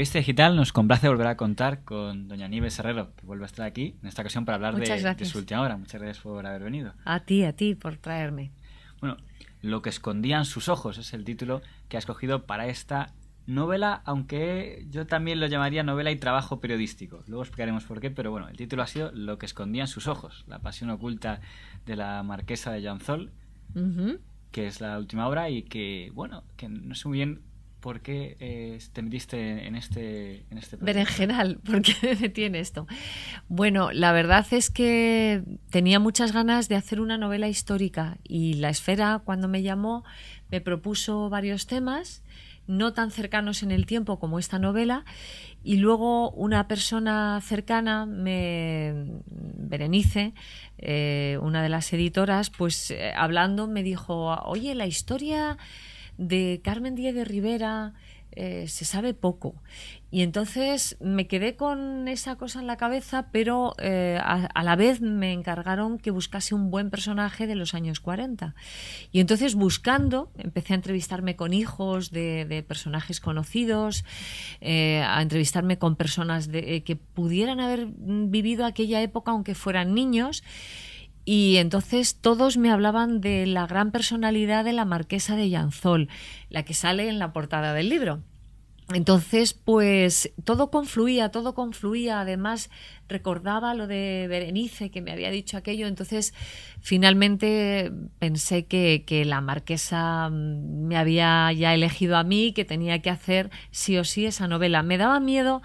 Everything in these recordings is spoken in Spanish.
Periodista Digital nos complace volver a contar con doña Nieves Herrero, que vuelve a estar aquí en esta ocasión para hablar de, su última obra. Muchas gracias por haber venido. A ti, a ti, por traerme. Bueno, Lo que escondían sus ojos es el título que ha escogido para esta novela, aunque yo también lo llamaría novela y trabajo periodístico. Luego explicaremos por qué, pero bueno, el título ha sido Lo que escondían sus ojos, la pasión oculta de la marquesa de Janzol, que es la última obra y que, bueno, que no sé muy bien ¿Por qué eh, te metiste en este, en este Berenjenal, ¿por qué me tiene esto? Bueno, la verdad es que tenía muchas ganas de hacer una novela histórica y La Esfera, cuando me llamó, me propuso varios temas, no tan cercanos en el tiempo como esta novela, y luego una persona cercana, me, Berenice, eh, una de las editoras, pues eh, hablando me dijo, oye, la historia de Carmen Díez de Rivera eh, se sabe poco. Y entonces me quedé con esa cosa en la cabeza, pero eh, a, la vez me encargaron que buscase un buen personaje de los años 40. Y entonces buscando, empecé a entrevistarme con hijos de, personajes conocidos, eh, a entrevistarme con personas que pudieran haber vivido aquella época aunque fueran niños. Y entonces todos me hablaban de la gran personalidad de la marquesa de Llanzol, la que sale en la portada del libro. Entonces, pues todo confluía, todo confluía. Además, recordaba lo de Berenice, que me había dicho aquello. Entonces, finalmente pensé que, la marquesa mm, me había ya elegido a mí, que tenía que hacer sí o sí esa novela. Me daba miedo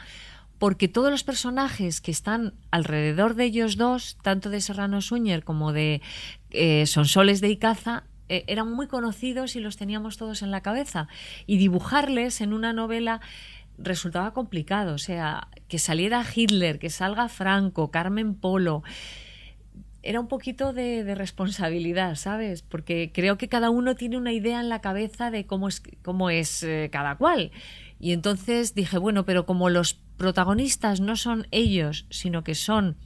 porque todos los personajes que están alrededor de ellos dos, tanto de Serrano Suñer como de eh, Sonsoles de Icaza, eh, eran muy conocidos y los teníamos todos en la cabeza. Y dibujarles en una novela resultaba complicado. O sea, que saliera Hitler, que salga Franco, Carmen Polo. Era un poquito de, responsabilidad, ¿sabes? Porque creo que cada uno tiene una idea en la cabeza de cómo es, cómo es eh, cada cual. Y entonces dije, bueno, pero como los protagonistas no son ellos, sino que son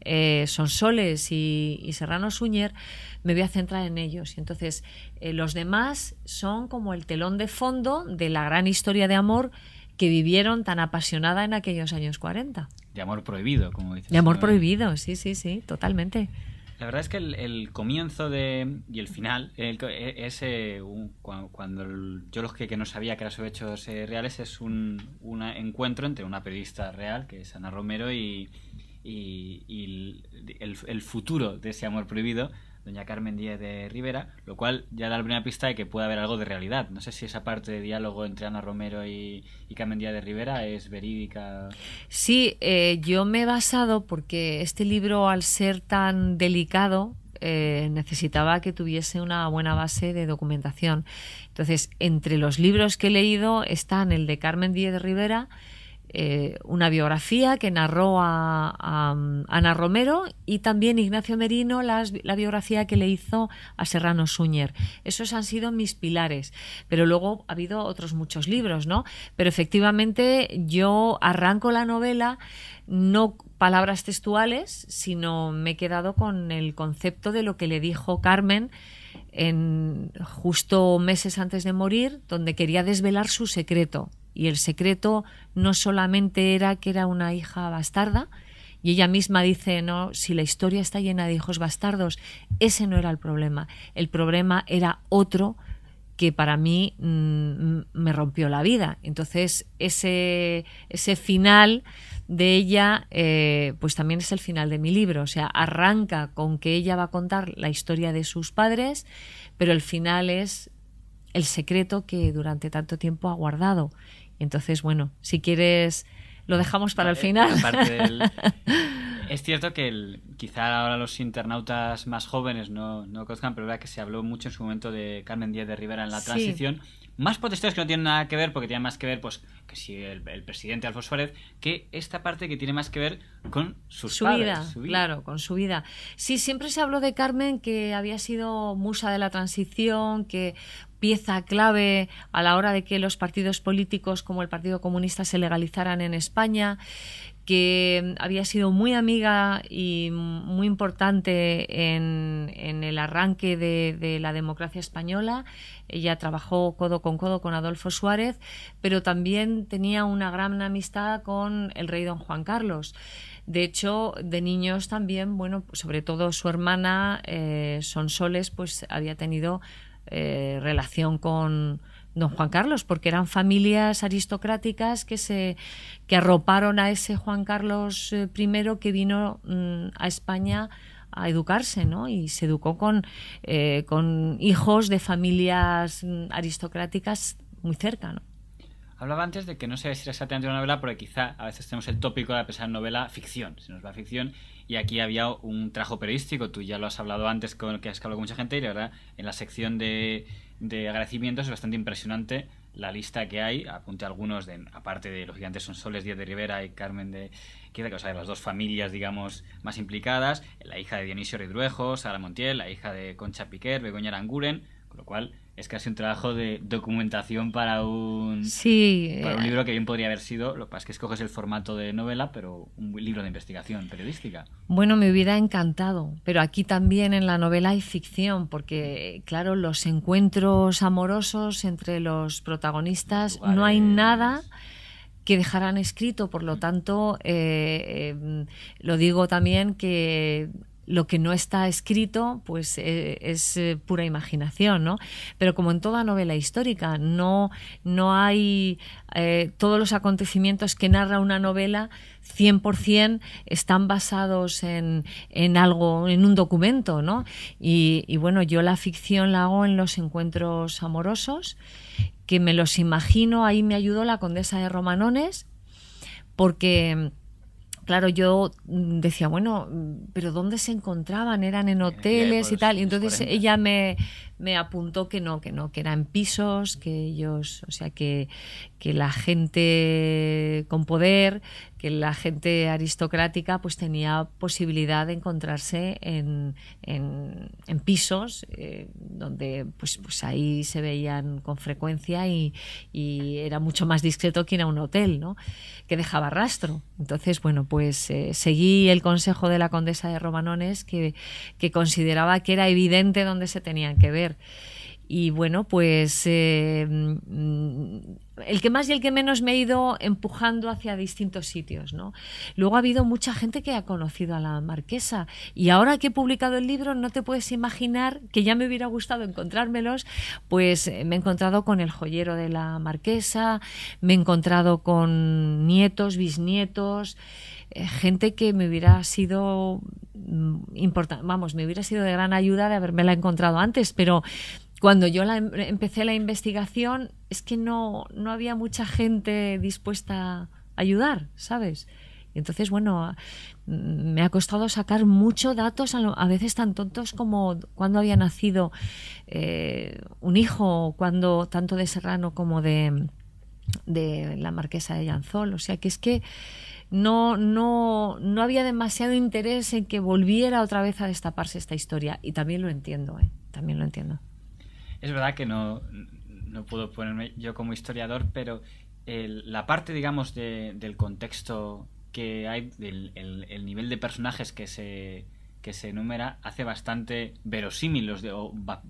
eh, Soles y, Serrano Suñer, me voy a centrar en ellos. Y entonces, eh, los demás son como el telón de fondo de la gran historia de amor que vivieron tan apasionada en aquellos años 40. De amor prohibido, como dices. De amor prohibido, sí, sí, sí, totalmente. La verdad es que el, comienzo de, y el final, e, es, cuando, yo los que, que, no sabía que eran sobre hechos eh, reales, es un, un, encuentro entre una periodista real, que es Ana Romero, y, y, y el, el futuro de ese amor prohibido, doña Carmen Díaz de Rivera, lo cual ya da la primera pista de que puede haber algo de realidad. No sé si esa parte de diálogo entre Ana Romero y, Carmen Díaz de Rivera es verídica. Sí, eh, yo me he basado porque este libro, al ser tan delicado, eh, necesitaba que tuviese una buena base de documentación. Entonces, entre los libros que he leído están el de Carmen Díez Rivera, eh, una biografía que narró a, Ana Romero y también Ignacio Merino la biografía que le hizo a Serrano Suñer. Esos han sido mis pilares, pero luego ha habido otros muchos libros, ¿no? Pero efectivamente yo arranco la novela no palabras textuales, sino me he quedado con el concepto de lo que le dijo Carmen en justo meses antes de morir, donde quería desvelar su secreto. Y el secreto no solamente era que era una hija bastarda, y ella misma dice, no, si la historia está llena de hijos bastardos, ese no era el problema. El problema era otro que para mí mm, me rompió la vida. Entonces, ese, ese final de ella, eh, pues también es el final de mi libro. O sea, arranca con que ella va a contar la historia de sus padres, pero el final es el secreto que durante tanto tiempo ha guardado entonces, bueno, si quieres, lo dejamos para el final. es cierto que el, quizá ahora los internautas más jóvenes no, conozcan, pero la verdad que se habló mucho en su momento de Carmen Díaz de Rivera en la transición. Más por que no tienen nada que ver, porque tienen más que ver, pues, que si el, presidente Alfonso Suárez, que esta parte que tiene más que ver con sus su, padres, vida, su vida, claro, con su vida. Sí, siempre se habló de Carmen que había sido musa de la transición, que pieza clave a la hora de que los partidos políticos como el Partido Comunista se legalizaran en España, que había sido muy amiga y muy importante en, el arranque de, la democracia española. Ella trabajó codo con codo con Adolfo Suárez, pero también tenía una gran amistad con el rey don Juan Carlos. De hecho, de niños también, bueno, sobre todo su hermana eh, Sonsoles, pues había tenido eh, relación con don Juan Carlos, porque eran familias aristocráticas que se que arroparon a ese Juan Carlos eh, I que vino mm, a España a educarse, ¿no? Y se educó con, eh, con hijos de familias mm, aristocráticas muy cerca, Hablaba antes de que no sé si era exactamente una novela, porque quizá a veces tenemos el tópico de pensar novela ficción, se nos va a ficción, y aquí había un trajo periodístico, tú ya lo has hablado antes con que has hablado con mucha gente, y la verdad, en la sección de, de agradecimientos es bastante impresionante la lista que hay, apunte algunos, de, aparte de los gigantes son Soles, Díaz de Rivera y Carmen de Queda, que o sea, las dos familias, digamos, más implicadas, la hija de Dionisio Ridruejo, Sara Montiel, la hija de Concha Piquer, Begoña Aranguren, con lo cual es casi un trabajo de documentación para un, sí, para un eh, libro que bien podría haber sido, lo que pasa es que escoges el formato de novela, pero un libro de investigación periodística. Bueno, me hubiera encantado, pero aquí también en la novela hay ficción, porque claro, los encuentros amorosos entre los protagonistas, no hay nada que dejarán escrito, por lo tanto, eh, eh, lo digo también que lo que no está escrito, pues eh, es eh, pura imaginación, ¿no? Pero como en toda novela histórica, no, no hay eh, todos los acontecimientos que narra una novela 100% están basados en, algo, en un documento, ¿no? y bueno, yo la ficción la hago en los encuentros amorosos, que me los imagino, ahí me ayudó la condesa de Romanones, porque claro, yo mm, decía, bueno, mm, pero ¿dónde se encontraban? Eran en hoteles y tal. Y entonces eh, ella me, me apuntó que no, que no, que en pisos, que ellos, o sea, que, la gente con poder, que la gente aristocrática, pues tenía posibilidad de encontrarse en, en, pisos, eh, donde pues, pues ahí se veían con frecuencia y, era mucho más discreto que ir a un hotel, ¿no? Que dejaba rastro. Entonces, bueno, pues eh, seguí el consejo de la condesa de Romanones, que, que consideraba que era evidente dónde se tenían que ver y bueno, pues eh, mm, el que más y el que menos me he ido empujando hacia distintos sitios, ¿no? Luego ha habido mucha gente que ha conocido a la marquesa y ahora que he publicado el libro no te puedes imaginar que ya me hubiera gustado encontrármelos, pues eh, me he encontrado con el joyero de la marquesa, me he encontrado con nietos, bisnietos, eh, gente que me hubiera sido Mm, importante, vamos, me hubiera sido de gran ayuda de haberme la encontrado antes, pero cuando yo la, em-, empecé la investigación es que no, no había mucha gente dispuesta a ayudar, ¿sabes? Entonces, bueno, ah, me ha costado sacar muchos datos, a veces tan tontos como cuando había nacido eh, un hijo, cuando tanto de Serrano como de, de la marquesa de Llanzol. O sea, que es que no, no, no había demasiado interés en que volviera otra vez a destaparse esta historia. Y también lo entiendo, ¿eh? también lo entiendo. Es verdad que no, no puedo ponerme yo como historiador, pero la parte, digamos, de, del contexto que hay, del el, nivel de personajes que se, que se enumera hace bastante verosímil,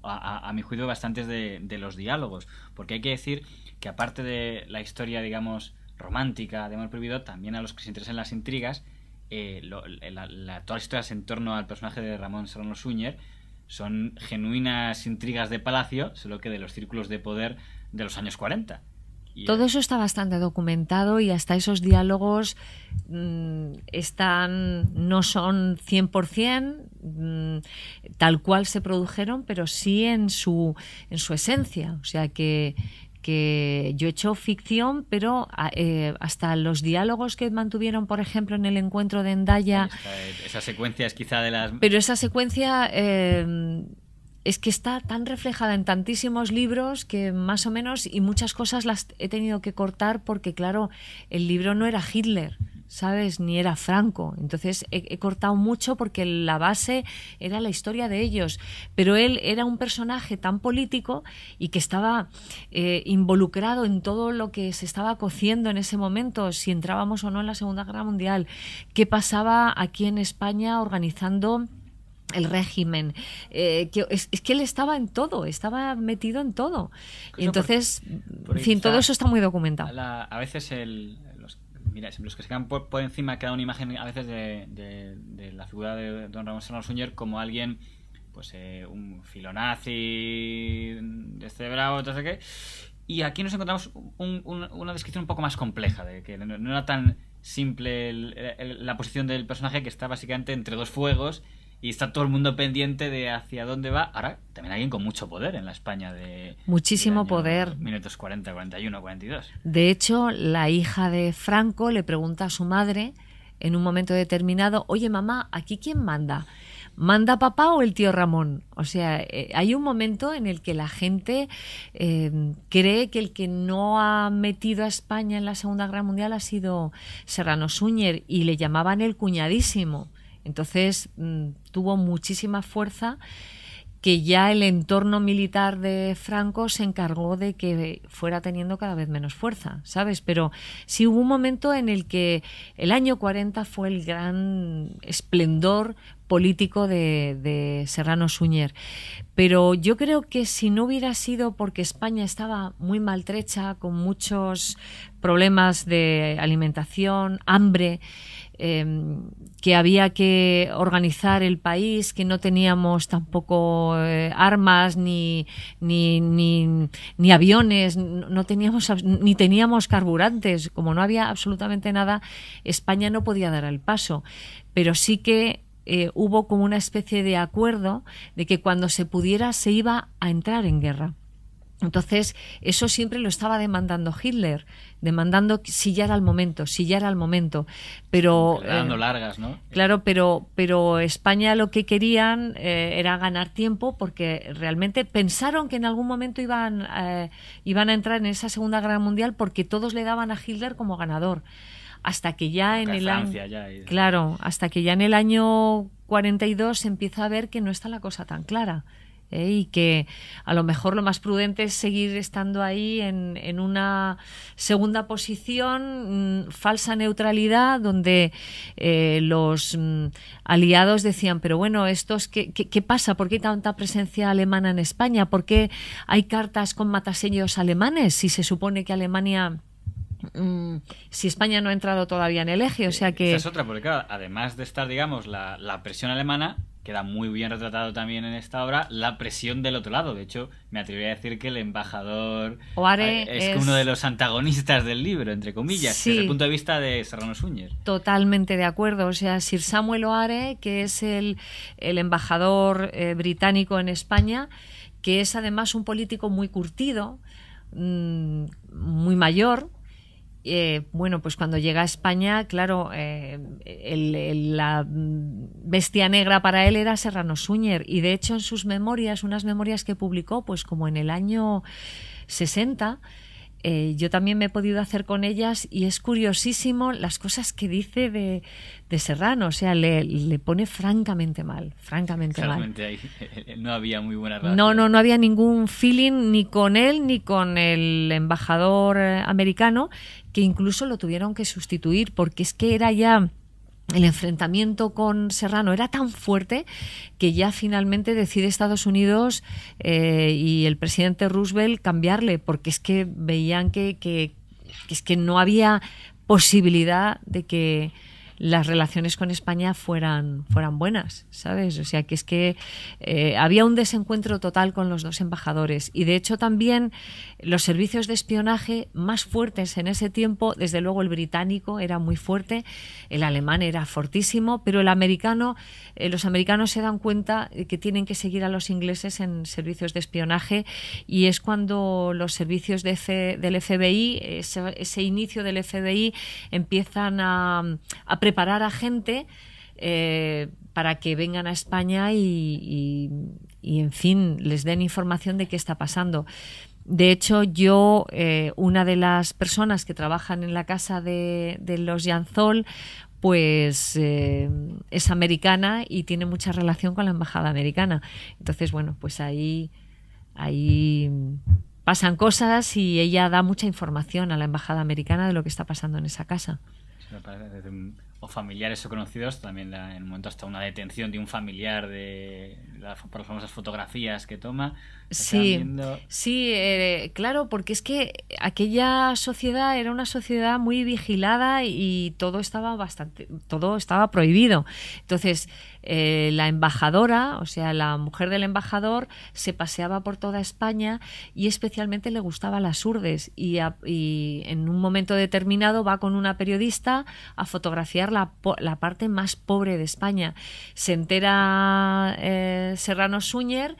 a, mi juicio, bastantes de, los diálogos. Porque hay que decir que aparte de la historia, digamos, romántica de Amor Prohibido, también a los que se interesan las intrigas, eh, todas las historias en torno al personaje de Ramón Serrano Suñer son genuinas intrigas de palacio, solo que de los círculos de poder de los años 40. Todo eso está bastante documentado y hasta esos diálogos mm, están, no son 100% mm, tal cual se produjeron, pero sí en su, en su esencia. O sea que que yo he hecho ficción, pero ah, eh, hasta los diálogos que mantuvieron, por ejemplo, en el encuentro de Endaya. Eh, esa secuencia es quizá de las. Pero esa secuencia. Em, es que está tan reflejada en tantísimos libros que más o menos y muchas cosas las he tenido que cortar porque claro, el libro no era Hitler. ¿sabes? Ni era Franco. Entonces he, cortado mucho porque la base era la historia de ellos. Pero él era un personaje tan político y que estaba eh, involucrado en todo lo que se estaba cociendo en ese momento, si entrábamos o no en la Segunda Guerra Mundial, qué pasaba aquí en España organizando el régimen, eh, que es, que él estaba en todo, estaba metido en todo. entonces, en fin, todo eso está muy documentado. a veces el, mira, los que se quedan por, encima queda una imagen a veces de, la figura de don Ramón Serrano Suñer como alguien pues eh, un filonazi de este bravo, no sé qué. Y aquí nos encontramos una descripción un poco más compleja, de que no, era tan simple la posición del personaje que está básicamente entre dos fuegos y está todo el mundo pendiente de hacia dónde va. Ahora, también alguien con mucho poder en la España de... Muchísimo poder. Minutos 40, 41, 42. De hecho, la hija de Franco le pregunta a su madre en un momento determinado, oye mamá, ¿aquí quién manda? ¿Manda papá o el tío Ramón? O sea, eh, hay un momento en el que la gente em, cree que el que no ha metido a España en la Segunda Guerra Mundial ha sido Serrano Súñer y le llamaban el cuñadísimo. Entonces mm, tuvo muchísima fuerza que ya el entorno militar de Franco se encargó de que fuera teniendo cada vez menos fuerza, ¿sabes? Pero sí hubo un momento en el que el año 40 fue el gran esplendor político de, Serrano Suñer. Pero yo creo que si no hubiera sido porque España estaba muy maltrecha, con muchos problemas de alimentación, hambre, em, que había que organizar el país, que no teníamos tampoco eh, armas ni, ni, ni, aviones, no teníamos, ni teníamos carburantes, como no había absolutamente nada, España no podía dar el paso. Pero sí que eh, hubo como una especie de acuerdo de que cuando se pudiera se iba a entrar en guerra. Entonces, eso siempre lo estaba demandando Hitler, demandando si ya era el momento, si ya era el momento. Pero. Dando eh, largas, ¿no? Claro, pero, pero España lo que querían eh, era ganar tiempo porque realmente pensaron que en algún momento iban, iban a entrar en esa Segunda Guerra Mundial porque todos le daban a Hitler como ganador hasta que ya en el año claro hasta que ya en el año 42 se empieza a ver que no está la cosa tan clara ¿eh? y que a lo mejor lo más prudente es seguir estando ahí en, una segunda posición mm, falsa neutralidad donde eh, los mm, aliados decían pero bueno estos qué, pasa por qué tanta presencia alemana en España por qué hay cartas con mataseños alemanes si se supone que Alemania Mm, si España no ha entrado todavía en el eje, o sea que... es otra, porque además de estar, digamos, la, presión alemana, queda muy bien retratado también en esta obra la presión del otro lado. De hecho, me atrevería a decir que el embajador Oare eh, es, uno de los antagonistas del libro, entre comillas, desde el punto de vista de Serrano Suñer. Totalmente de acuerdo. O sea, Sir Samuel Oare, que es el, embajador eh, británico en España, que es además un político muy curtido, mm, muy mayor, eh, bueno, pues cuando llega a España, claro, eh, el, la bestia negra para él era Serrano Suñer y de hecho en sus memorias, unas memorias que publicó pues como en el año 60, eh, yo también me he podido hacer con ellas y es curiosísimo las cosas que dice de, Serrano, o sea, le, pone francamente mal, francamente mal. Eh, eh, no había muy buena No, no, no había ningún feeling ni con él ni con el embajador americano, que incluso lo tuvieron que sustituir porque es que era ya el enfrentamiento con Serrano era tan fuerte que ya finalmente decide Estados Unidos eh, y el presidente Roosevelt cambiarle, porque es que veían que es que no había posibilidad de que las relaciones con España fueran, fueran buenas, ¿sabes? O sea, que es que eh, había un desencuentro total con los dos embajadores y de hecho también los servicios de espionaje más fuertes en ese tiempo, desde luego el británico era muy fuerte, el alemán era fortísimo, pero el americano, eh, los americanos se dan cuenta que tienen que seguir a los ingleses en servicios de espionaje y es cuando los servicios del FBI, ese, inicio del FBI, empiezan a, a preparar a gente eh, para que vengan a España y, en fin, les den información de qué está pasando. De hecho, yo, eh, una de las personas que trabajan en la casa de, los Yanzol, pues eh, es americana y tiene mucha relación con la embajada americana. Entonces, bueno, pues ahí, ahí pasan cosas y ella da mucha información a la embajada americana de lo que está pasando en esa casa. un, familiares o conocidos, también en un momento hasta una detención de un familiar de por las famosas fotografías que toma. Sí, sí eh, claro, porque es que aquella sociedad era una sociedad muy vigilada y todo estaba bastante, todo estaba prohibido. Entonces, eh, la embajadora, o sea, la mujer del embajador, se paseaba por toda España y especialmente le gustaba las urdes y, en un momento determinado va con una periodista a fotografiar la, la parte más pobre de España. Se entera eh, Serrano Suñer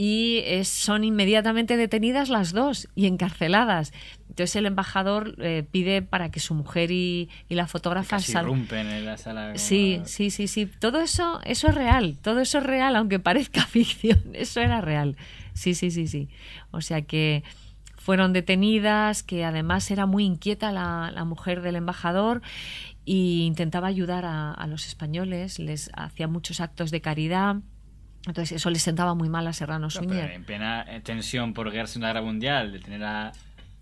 y eh, son inmediatamente detenidas las dos y encarceladas. Entonces el embajador eh, pide para que su mujer y, la fotógrafa salgan. en la sala. Sí, sí, sí, sí. Todo eso, eso es real. Todo eso es real, aunque parezca ficción. Eso era real. Sí, sí, sí, sí. O sea que fueron detenidas, que además era muy inquieta la, la mujer del embajador y intentaba ayudar a los españoles. Les hacía muchos actos de caridad. Entonces eso le sentaba muy mal a Serrano Suñer. en plena eh, tensión por guerra Segunda Guerra Mundial, de tener a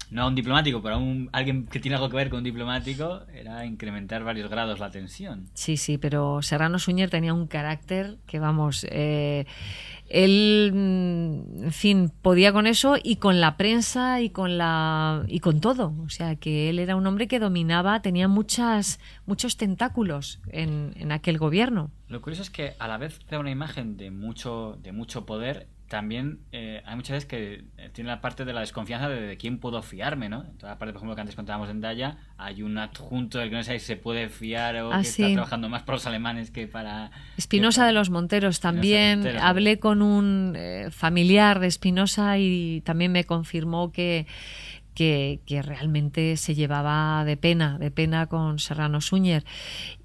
no a un diplomático, pero a un, alguien que tiene algo que ver con un diplomático, era incrementar varios grados la tensión. Sí, sí, pero Serrano Suñer tenía un carácter que, vamos, eh, él, mm, en fin, podía con eso y con la prensa y con la y con todo. O sea, que él era un hombre que dominaba, tenía muchas muchos tentáculos en, en aquel gobierno. Lo curioso es que a la vez da una imagen de mucho de mucho poder también eh, hay muchas veces que eh, tiene la parte de la desconfianza de, quién puedo fiarme, ¿no? la parte por ejemplo, que antes contábamos en Daya, hay un adjunto del que no sé si se puede fiar o ah, que está trabajando más para los alemanes que para... Espinosa de los Monteros también. Hablé con un eh, familiar de Espinosa y también me confirmó que, que, realmente se llevaba de pena, de pena con Serrano Suñer.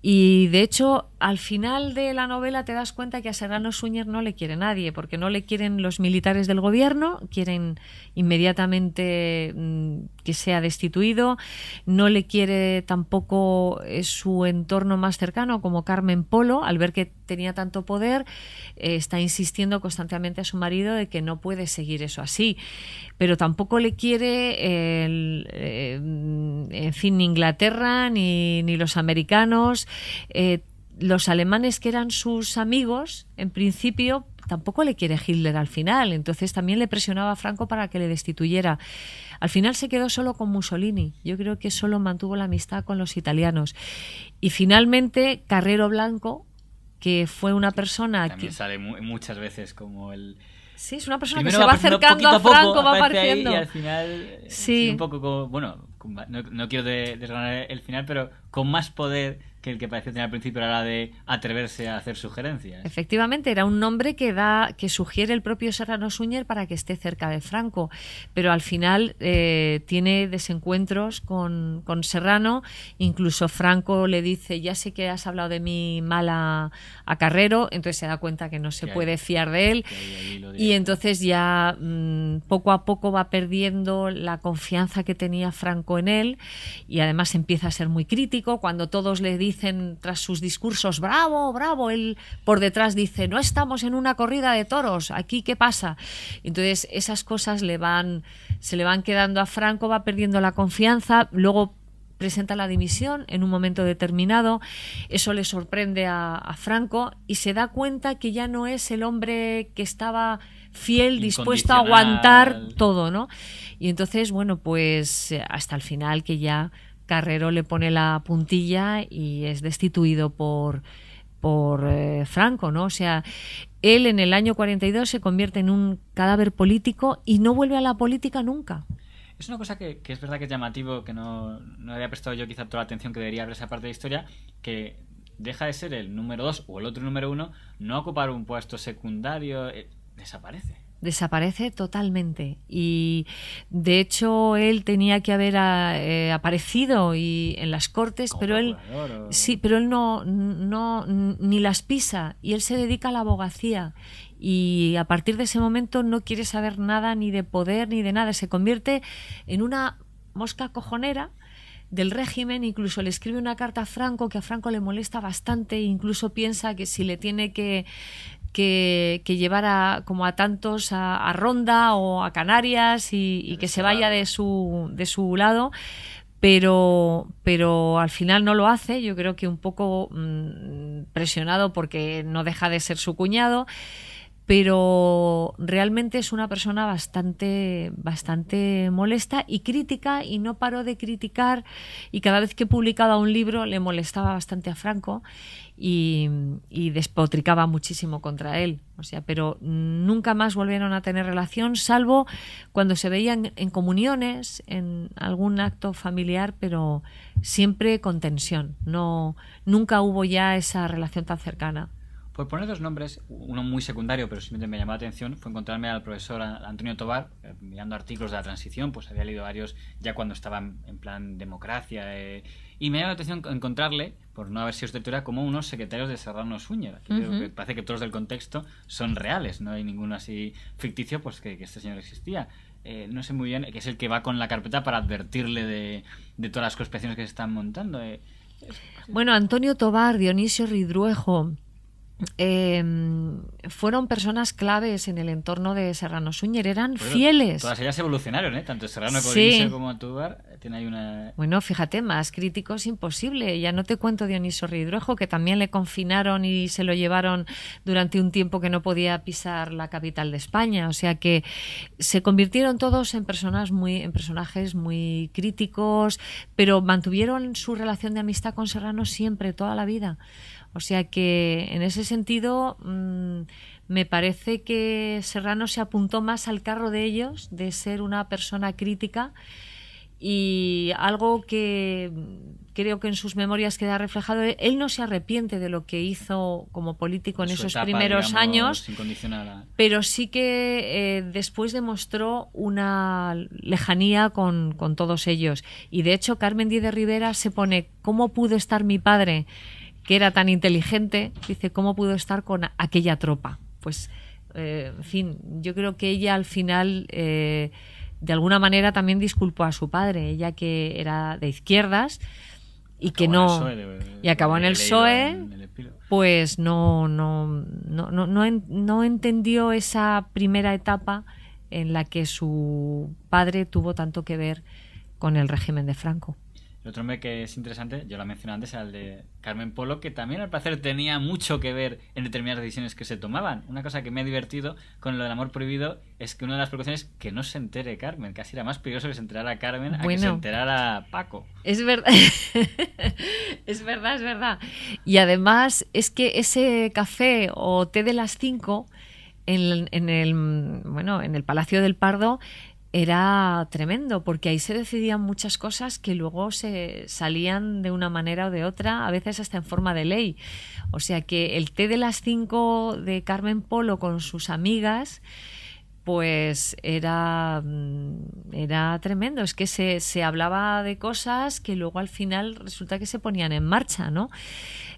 Y de hecho, al final de la novela te das cuenta que a Serrano Suñer no le quiere nadie, porque no le quieren los militares del gobierno, quieren inmediatamente mm, que sea destituido, no le quiere tampoco eh, su entorno más cercano, como Carmen Polo, al ver que tenía tanto poder, eh, está insistiendo constantemente a su marido de que no puede seguir eso así, pero tampoco le quiere, el, eh, mm, en fin, Inglaterra ni, ni los americanos eh, los alemanes que eran sus amigos, en principio, tampoco le quiere Hitler al final. Entonces también le presionaba a Franco para que le destituyera. Al final se quedó solo con Mussolini. Yo creo que solo mantuvo la amistad con los italianos. Y finalmente Carrero Blanco, que fue una persona también que sale muchas veces como el Sí, es una persona que se va, acercando a, Franco, poco, va apareciendo. y al final, eh, sí. un poco como, bueno, no, quiero desgranar el final, pero con más poder que el que parecía tener al principio era la de atreverse a hacer sugerencias. Efectivamente, era un nombre que da, que sugiere el propio Serrano Suñer para que esté cerca de Franco, pero al final eh, tiene desencuentros con, Serrano, incluso Franco le dice, ya sé que has hablado de mi mala a, Carrero, entonces se da cuenta que no se puede fiar de él y entonces ya mm, poco a poco va perdiendo la confianza que tenía Franco en él y además empieza a ser muy crítico cuando todos le dicen tras sus discursos, bravo, bravo, él por detrás dice, no estamos en una corrida de toros, aquí qué pasa. Entonces esas cosas le van, se le van quedando a Franco, va perdiendo la confianza, luego presenta la dimisión en un momento determinado, eso le sorprende a, a, Franco y se da cuenta que ya no es el hombre que estaba fiel, dispuesto a aguantar todo, ¿no? Y entonces, bueno, pues eh, hasta el final que ya Carrero le pone la puntilla y es destituido por, por eh, Franco, ¿no? O sea, él en el año 42 se convierte en un cadáver político y no vuelve a la política nunca. Es una cosa que, es verdad que es llamativo, que no, había prestado yo quizá toda la atención que debería haber esa parte de la historia, que deja de ser el número 2 o el otro número uno, no ocupar un puesto secundario, eh, desaparece desaparece totalmente y de hecho él tenía que haber ah, eh, aparecido y en las cortes pero él sí pero él no no ni las pisa y él se dedica a la abogacía y a partir de ese momento no quiere saber nada ni de poder ni de nada se convierte en una mosca cojonera del régimen, incluso le escribe una carta a Franco que a Franco le molesta bastante, incluso piensa que si le tiene que que, llevara como a tantos a, Ronda o a Canarias y, que se vaya de su, de su lado pero, pero al final no lo hace, yo creo que un poco mm, presionado porque no deja de ser su cuñado, pero realmente es una persona bastante, bastante molesta y crítica y no paró de criticar y cada vez que publicaba un libro le molestaba bastante a Franco y, despotricaba muchísimo contra él. O sea, pero nunca más volvieron a tener relación, salvo cuando se veían en comuniones, en algún acto familiar, pero siempre con tensión. No, nunca hubo ya esa relación tan cercana. Por poner dos nombres, uno muy secundario, pero simplemente me llamó la atención, fue encontrarme al profesor Antonio Tobar eh, mirando artículos de la transición, pues había leído varios ya cuando estaba en plan democracia, eh, y me llamó la atención encontrarle, por no haber sido estructura, como unos secretarios de Serrano Suñer. parece que todos del contexto son reales, no hay ninguno así ficticio, pues que, este señor existía. Eh, no sé muy bien, que es el que va con la carpeta para advertirle de, todas las conspiraciones que se están montando. bueno, Antonio Tobar, Dionisio Ridruejo eh, fueron personas claves en el entorno de Serrano Suñer, eran fieles. Todas ellas evolucionaron, ¿eh? tanto Serrano como Atubar. Eh, bueno, fíjate, más críticos imposible. Ya no te cuento Dioniso Ridruejo, que también le confinaron y se lo llevaron durante un tiempo que no podía pisar la capital de España. O sea que se convirtieron todos en, personas muy, en personajes muy críticos, pero mantuvieron su relación de amistad con Serrano siempre, toda la vida. O sea que en ese sentido mm, me parece que Serrano se apuntó más al carro de ellos, de ser una persona crítica y algo que creo que en sus memorias queda reflejado, él no se arrepiente de lo que hizo como político en esos primeros años, pero sí que eh, después demostró una lejanía con, con todos ellos. Y de hecho, Carmen Díez de Rivera se pone, ¿cómo pudo estar mi padre? que era tan inteligente, dice, ¿cómo pudo estar con aquella tropa? Pues, eh, en fin, yo creo que ella al final, eh, de alguna manera, también disculpó a su padre, ella que era de izquierdas y que no e, y acabó en el PSOE e, e. pues no no, no no no entendió esa primera etapa en la que su padre tuvo tanto que ver con el régimen de Franco el otro hombre que es interesante, yo la mencioné antes, era el de Carmen Polo, que también al parecer tenía mucho que ver en determinadas decisiones que se tomaban. Una cosa que me ha divertido con lo del amor prohibido es que una de las preocupaciones que no se entere Carmen. Casi era más peligroso que se enterara Carmen a que se enterara Paco. Es verdad. es verdad, es verdad. Y además es que ese café o té de las cinco en, en el, bueno, en el Palacio del Pardo era tremendo, porque ahí se decidían muchas cosas que luego se salían de una manera o de otra, a veces hasta en forma de ley. O sea que el té de las cinco de Carmen Polo con sus amigas, pues era, mm, era tremendo. Es que se, hablaba de cosas que luego al final resulta que se ponían en marcha, ¿no?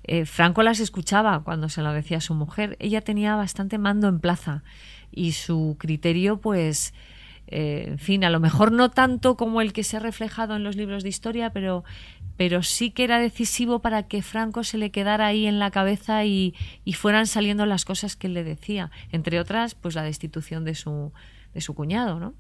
Eh, Franco las escuchaba cuando se lo decía a su mujer. Ella tenía bastante mando en plaza y su criterio, pues eh, en fin, a lo mejor no tanto como el que se ha reflejado en los libros de historia, pero, pero sí que era decisivo para que Franco se le quedara ahí en la cabeza y, y fueran saliendo las cosas que él le decía, entre otras, pues la destitución de su, de su cuñado, ¿no?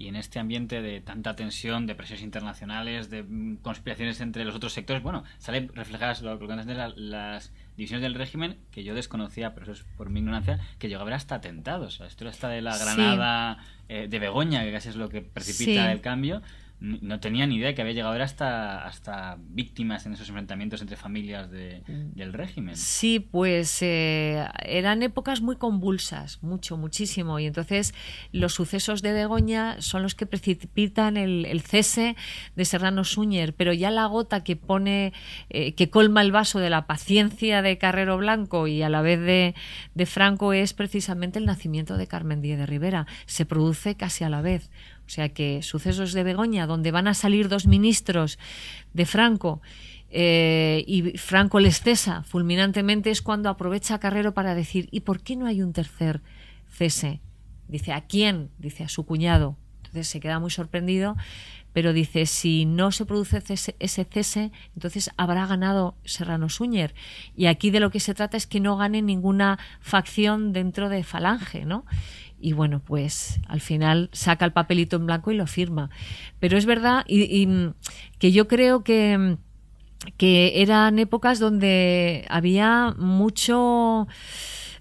Y en este ambiente de tanta tensión, de presiones internacionales, de mm, conspiraciones entre los otros sectores, bueno, sale reflejadas lo, que de las divisiones del régimen que yo desconocía, pero eso es por mi ignorancia, que llegó a haber hasta atentados. esto historia está de la Granada eh, de Begoña, que casi es lo que precipita el cambio no tenía ni idea que había llegado era hasta, hasta víctimas en esos enfrentamientos entre familias mm. del régimen. Sí, pues eh, eran épocas muy convulsas, mucho, muchísimo. Y entonces los sucesos de Begoña son los que precipitan el, cese de Serrano Súñer, pero ya la gota que pone, eh, que colma el vaso de la paciencia de Carrero Blanco y a la vez de, de Franco es precisamente el nacimiento de Carmen Díez de Rivera. Se produce casi a la vez o sea que sucesos de Begoña, donde van a salir dos ministros de Franco eh, y Franco les cesa fulminantemente, es cuando aprovecha Carrero para decir, ¿y por qué no hay un tercer cese? Dice, ¿a quién? Dice, a su cuñado. Entonces se queda muy sorprendido, pero dice, si no se produce ese cese, entonces habrá ganado Serrano Súñer. Y aquí de lo que se trata es que no gane ninguna facción dentro de Falange, ¿no? y bueno, pues al final saca el papelito en blanco y lo firma. Pero es verdad y, mm, que yo creo que, mm, que eran épocas donde había mucho...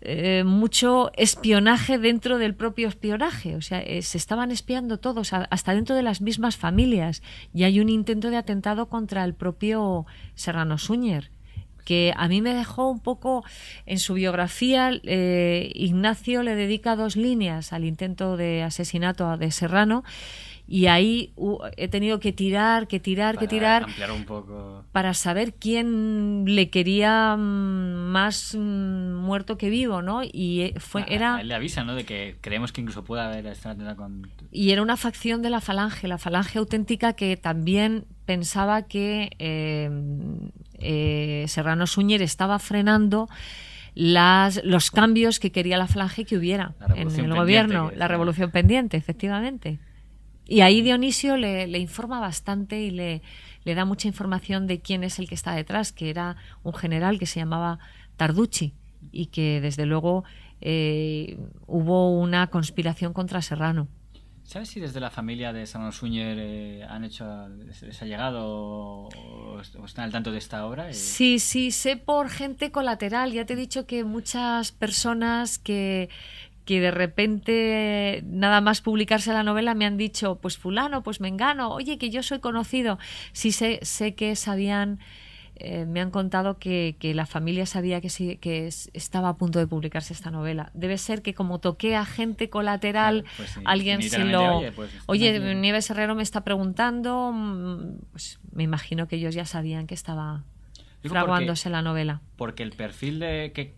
Eh, mucho espionaje dentro del propio espionaje. O sea, eh, se estaban espiando todos, hasta dentro de las mismas familias. Y hay un intento de atentado contra el propio Serrano Súñer que a mí me dejó un poco en su biografía, eh, Ignacio le dedica dos líneas al intento de asesinato de Serrano y ahí he tenido que tirar, que tirar, que tirar un poco. para saber quién le quería mm, más mm, muerto que vivo, ¿no? Y eh, fue era le avisa, ¿no? De que creemos que incluso puede haber y era una facción de la falange, la falange auténtica que también pensaba que eh, eh, Serrano Suñer estaba frenando las, los cambios que quería la flange que hubiera en el gobierno, la revolución pendiente, efectivamente. Y ahí Dionisio le, informa bastante y le, da mucha información de quién es el que está detrás, que era un general que se llamaba Tarducci y que desde luego eh, hubo una conspiración contra Serrano. ¿Sabes si desde la familia de Samuel Suñer eh, han hecho, les ha llegado o, están al tanto de esta obra? Eh, sí, sí, sé por gente colateral. Ya te he dicho que muchas personas que, que de repente nada más publicarse la novela me han dicho, pues fulano, pues mengano, oye, que yo soy conocido. Sí sé, sé que sabían eh, me han contado que, la familia sabía que, que estaba a punto de publicarse esta novela. Debe ser que como toqué a gente colateral, pues alguien se lo... Oye, pues, Nieves Herrero me está preguntando, mm, pues me imagino que ellos ya sabían que estaba fraguándose la novela. Porque el perfil de que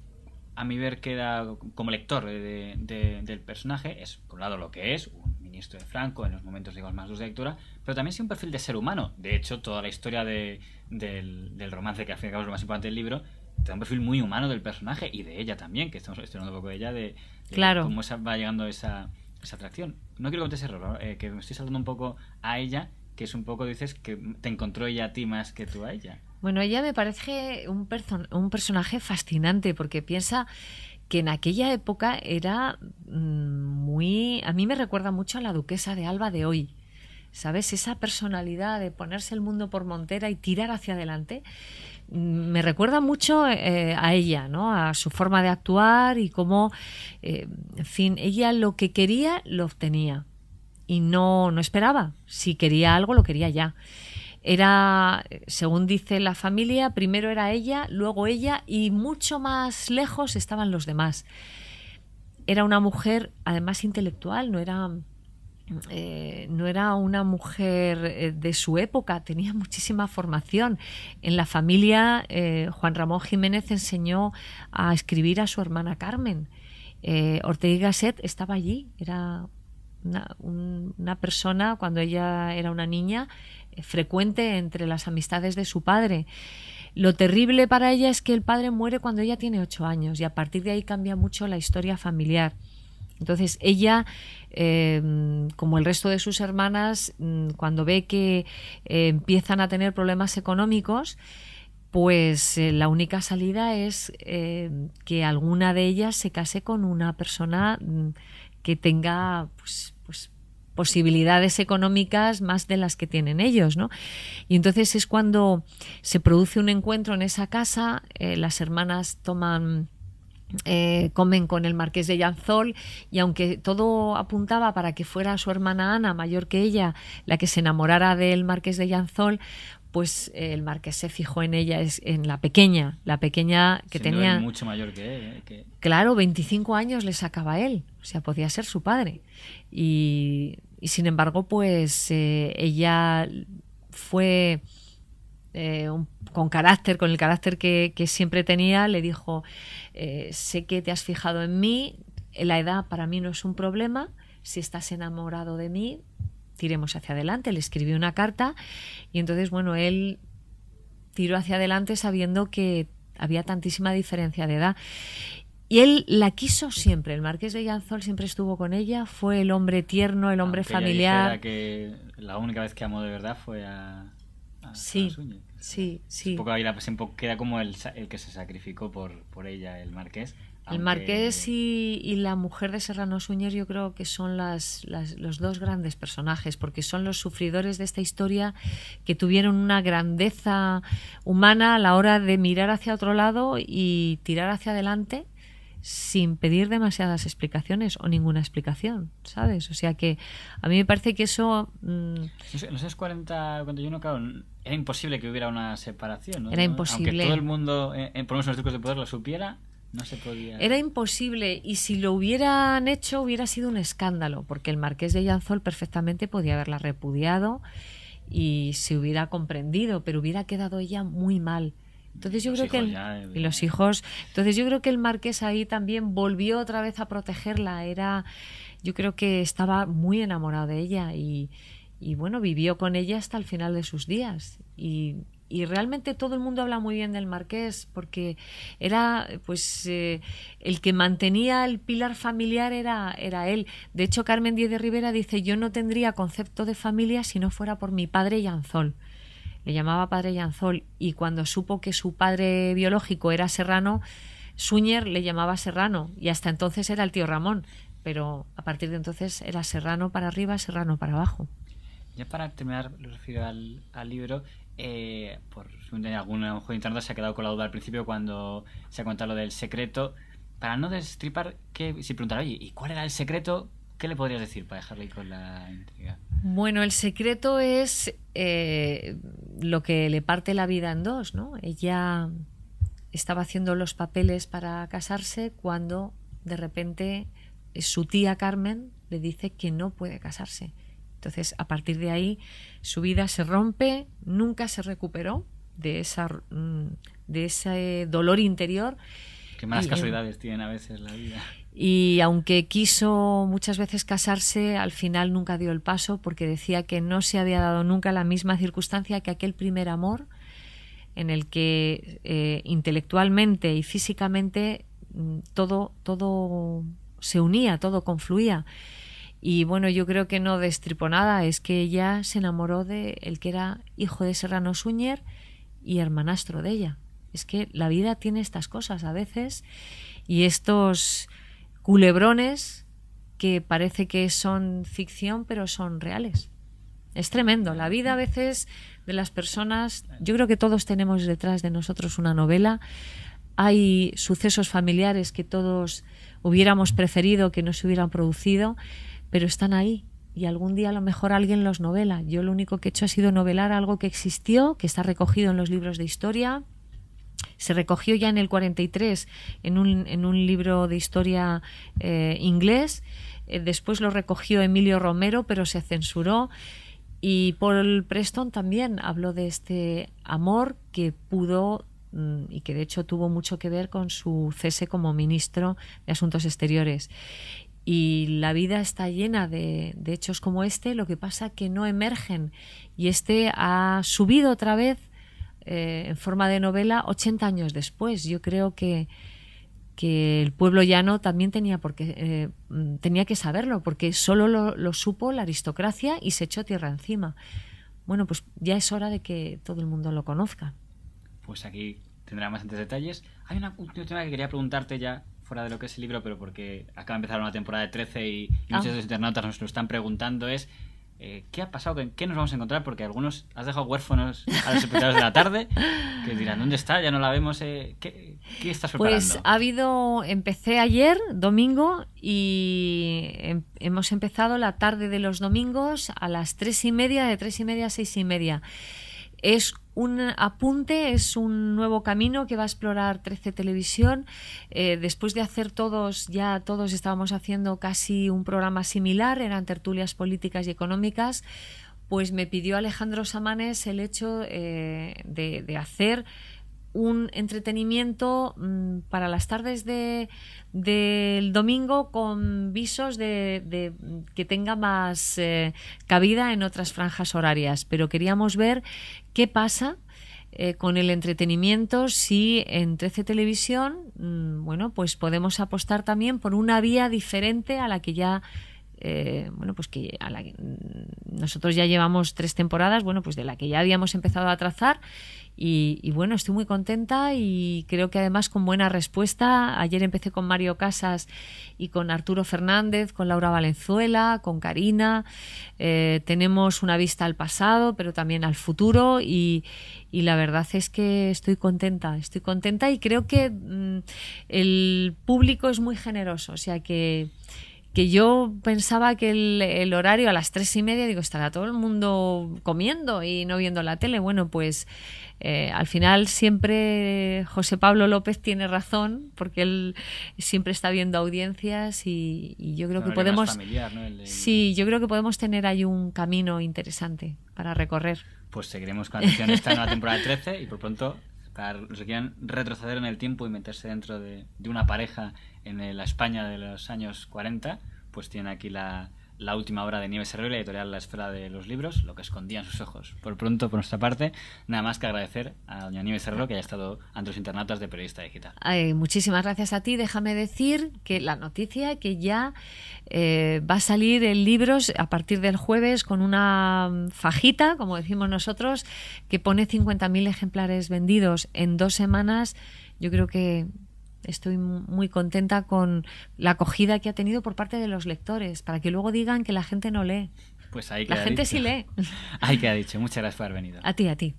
a mi ver queda como lector del personaje es, por un lado, lo que es, ministro de Franco en los momentos digamos, más luz de lectura, pero también sí un perfil de ser humano. De hecho, toda la historia del, romance, que al fin y al cabo es lo más importante del libro, te un perfil muy humano del personaje y de ella también, que estamos estudiando un poco de ella, de, claro. cómo va llegando esa, esa atracción. No quiero cometer ese error, eh, que me estoy saltando un poco a ella, que es un poco, dices, que te encontró ella a ti más que tú a ella. Bueno, ella me parece un, un personaje fascinante porque piensa que en aquella época era mm, muy... A mí me recuerda mucho a la duquesa de Alba de hoy. ¿Sabes? Esa personalidad de ponerse el mundo por montera y tirar hacia adelante mm, me recuerda mucho eh, a ella, ¿no? A su forma de actuar y cómo, eh, en fin, ella lo que quería lo obtenía y no, no esperaba. Si quería algo, lo quería ya. Era, según dice la familia, primero era ella, luego ella y mucho más lejos estaban los demás. Era una mujer, además intelectual, no era, eh, no era una mujer eh, de su época, tenía muchísima formación. En la familia, eh, Juan Ramón Jiménez enseñó a escribir a su hermana Carmen. Ortega y Gasset estaba allí, era una, persona cuando ella era una niña frecuente entre las amistades de su padre. Lo terrible para ella es que el padre muere cuando ella tiene ocho años y a partir de ahí cambia mucho la historia familiar. Entonces ella, eh, como el resto de sus hermanas, mm, cuando ve que eh, empiezan a tener problemas económicos, pues eh, la única salida es que alguna de ellas se case con una persona mm, que tenga pues, pues, posibilidades económicas más de las que tienen ellos, ¿no? Y entonces es cuando se produce un encuentro en esa casa, eh, las hermanas toman eh, comen con el marqués de Llanzol y aunque todo apuntaba para que fuera su hermana Ana, mayor que ella, la que se enamorara del marqués de Llanzol, pues eh, el marqués se fijó en ella, es, en la pequeña, la pequeña que tenía... mucho mayor que él. Eh, claro, 25 años le sacaba él, o sea, podía ser su padre. Y, sin embargo, pues eh, ella fue con carácter, con el carácter que, que siempre tenía, le dijo, sé que te has fijado en mí, la edad para mí no es un problema, si estás enamorado de mí, tiremos hacia adelante. Le escribí una carta y entonces, bueno, él tiró hacia adelante sabiendo que había tantísima diferencia de edad. Y él la quiso siempre. El marqués de Llanzol siempre estuvo con ella. Fue el hombre tierno, el hombre familiar. que la única vez que amó de verdad fue a. sí, sí, sí. Un poco ahí la pues, queda como el, que se sacrificó por, por ella, el marqués. El Marqués y, la mujer de Serrano Suñer yo creo que son las, los dos grandes personajes, porque son los sufridores de esta historia que tuvieron una grandeza humana a la hora de mirar hacia otro lado y tirar hacia adelante sin pedir demasiadas explicaciones o ninguna explicación, ¿sabes? O sea que a mí me parece que eso... Mm, en los años 40, no claro, era imposible que hubiera una separación, ¿no? Era imposible. Aunque todo el mundo, eh, eh, por lo menos los trucos de poder, lo supiera, se podía. Era imposible y si lo hubieran hecho hubiera sido un escándalo, porque el marqués de yanzol perfectamente podía haberla repudiado y se hubiera comprendido, pero hubiera quedado ella muy mal. Entonces yo creo que y los hijos, entonces yo creo que el marqués ahí también volvió otra vez a protegerla, era yo creo que estaba muy enamorado de ella y, y bueno, vivió con ella hasta el final de sus días y y realmente todo el mundo habla muy bien del marqués porque era pues eh, el que mantenía el pilar familiar era, era él. De hecho, Carmen Díez de Rivera dice, yo no tendría concepto de familia si no fuera por mi padre Yanzol. Le llamaba padre Yanzol y cuando supo que su padre biológico era Serrano, Suñer le llamaba Serrano y hasta entonces era el tío Ramón, pero a partir de entonces era Serrano para arriba, Serrano para abajo. Ya para terminar, lo refiero al libro, eh, por si algún juego de se ha quedado con la duda al principio cuando se ha contado lo del secreto, para no destripar, si preguntara, oye, ¿y cuál era el secreto? ¿Qué le podrías decir para dejarle con la intriga? Bueno, el secreto es eh, lo que le parte la vida en dos, ¿no? Ella estaba haciendo los papeles para casarse cuando de repente su tía Carmen le dice que no puede casarse entonces, a partir de ahí, su vida se rompe, nunca se recuperó de, esa, mm, de ese dolor interior. Qué malas eh, casualidades tiene a veces la vida. Y aunque quiso muchas veces casarse, al final nunca dio el paso porque decía que no se había dado nunca la misma circunstancia que aquel primer amor en el que eh, intelectualmente y físicamente mm, todo, todo se unía, todo confluía. Y bueno, yo creo que no destripo nada, es que ella se enamoró de el que era hijo de Serrano Suñer y hermanastro de ella. Es que la vida tiene estas cosas a veces y estos culebrones que parece que son ficción pero son reales. Es tremendo. La vida a veces de las personas, yo creo que todos tenemos detrás de nosotros una novela. Hay sucesos familiares que todos hubiéramos preferido que no se hubieran producido pero están ahí. Y algún día a lo mejor alguien los novela. Yo lo único que he hecho ha sido novelar algo que existió, que está recogido en los libros de historia. Se recogió ya en el 43 en un, libro de historia eh, inglés. Eh, después lo recogió Emilio Romero, pero se censuró. Y Paul Preston también habló de este amor que pudo mm, y que de hecho tuvo mucho que ver con su cese como ministro de Asuntos Exteriores. Y la vida está llena de, hechos como este, lo que pasa que no emergen. Y este ha subido otra vez eh, en forma de novela 80 años después. Yo creo que, el pueblo llano también tenía, porque, eh, mm, tenía que saberlo, porque solo lo, supo la aristocracia y se echó tierra encima. Bueno, pues ya es hora de que todo el mundo lo conozca. Pues aquí tendrá más detalles. Hay una última que quería preguntarte ya de lo que es el libro, pero porque acaba de empezar una temporada de 13 y, ah. muchos de los internautas nos lo están preguntando, es eh, ¿qué ha pasado? ¿Qué nos vamos a encontrar? Porque algunos has dejado huérfanos a los espectadores de la tarde que dirán, ¿dónde está? Ya no la vemos. Eh, ¿qué, está estás Pues ha habido, empecé ayer, domingo, y em, hemos empezado la tarde de los domingos a las tres y media, de tres y media a seis y media es un apunte, es un nuevo camino que va a explorar 13 Televisión. Eh, después de hacer todos, ya todos estábamos haciendo casi un programa similar, eran tertulias políticas y económicas, pues me pidió Alejandro Samanes el hecho eh, de hacer un entretenimiento mm, para las tardes del de, domingo con visos de, mm, que tenga más eh, cabida en otras franjas horarias. Pero queríamos ver qué pasa eh, con el entretenimiento si en 13 Televisión, mm, bueno, pues podemos apostar también por una vía diferente a la que ya eh, bueno, pues que nosotros ya llevamos tres temporadas, bueno, pues de la que ya habíamos empezado a trazar. Y, bueno, estoy muy contenta y creo que además con buena respuesta. Ayer empecé con Mario Casas y con Arturo Fernández, con Laura Valenzuela, con Karina. Eh, tenemos una vista al pasado, pero también al futuro y, la verdad es que estoy contenta, estoy contenta y creo que mm, el público es muy generoso, o sea que que yo pensaba que el, horario a las tres y media, digo, estará todo el mundo comiendo y no viendo la tele. Bueno, pues eh, al final siempre José Pablo López tiene razón, porque él siempre está viendo audiencias y, yo creo que podemos. Sí, yo creo que podemos tener ahí un camino interesante para recorrer. Pues seguiremos con atención esta nueva temporada 13 y por pronto para los retroceder en el tiempo y meterse dentro de, una pareja en eh, la España de los años 40, pues tiene aquí la, la última obra de Nieves Herrero, la editorial La Esfera de los Libros, lo que escondían sus ojos. Por pronto, por nuestra parte, nada más que agradecer a doña Nieves Herrero que haya estado ante los internautas de Periodista Digital. muchísimas gracias a ti. Déjame decir que la noticia que ya eh, va a salir en libros a partir del jueves con una fajita, como decimos nosotros, que pone 50.000 ejemplares vendidos en dos semanas. Yo creo que estoy muy contenta con la acogida que ha tenido por parte de los lectores, para que luego digan que la gente no lee. Pues ahí La gente sí lee. que ha dicho. Muchas gracias por haber venido. A ti, a ti.